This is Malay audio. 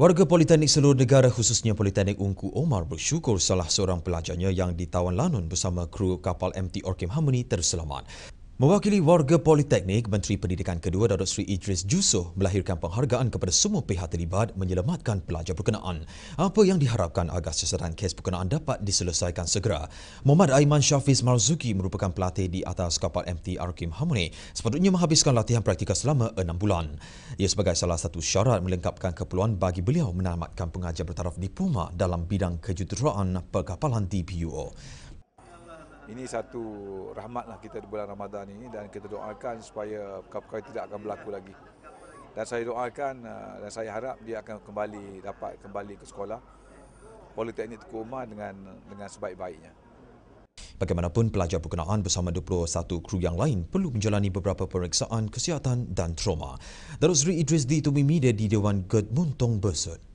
Warga Politeknik seluruh negara khususnya Politeknik Ungku Omar bersyukur salah seorang pelajarnya yang ditawan lanun bersama kru kapal MT Orkim Harmony terselamat. Mewakili warga Politeknik, Menteri Pendidikan Kedua Dato' Sri Idris Jusoh melahirkan penghargaan kepada semua pihak terlibat menyelamatkan pelajar berkenaan. Apa yang diharapkan agar sesetan kes berkenaan dapat diselesaikan segera? Muhammad Aiman Syafiz Marzuki merupakan pelatih di atas kapal MT Arkim Harmony sepatutnya menghabiskan latihan praktikal selama enam bulan. Ia sebagai salah satu syarat melengkapkan keperluan bagi beliau menamatkan pengajar bertaraf diploma dalam bidang kejuruteraan perkapalan DPUO ini satu rahmatlah kita di bulan Ramadan ini dan kita doakan supaya perkara-perkara tidak akan berlaku lagi. Dan saya doakan uh, dan saya harap dia akan kembali dapat kembali ke sekolah Politeknik Tuku Umar dengan dengan sebaik-baiknya. Bagaimanapun pelajar berkenaan bersama 21 kru yang lain perlu menjalani beberapa pemeriksaan kesihatan dan trauma. Darusri Idris di Tumimide di Dewan Gerd Muntong Besut.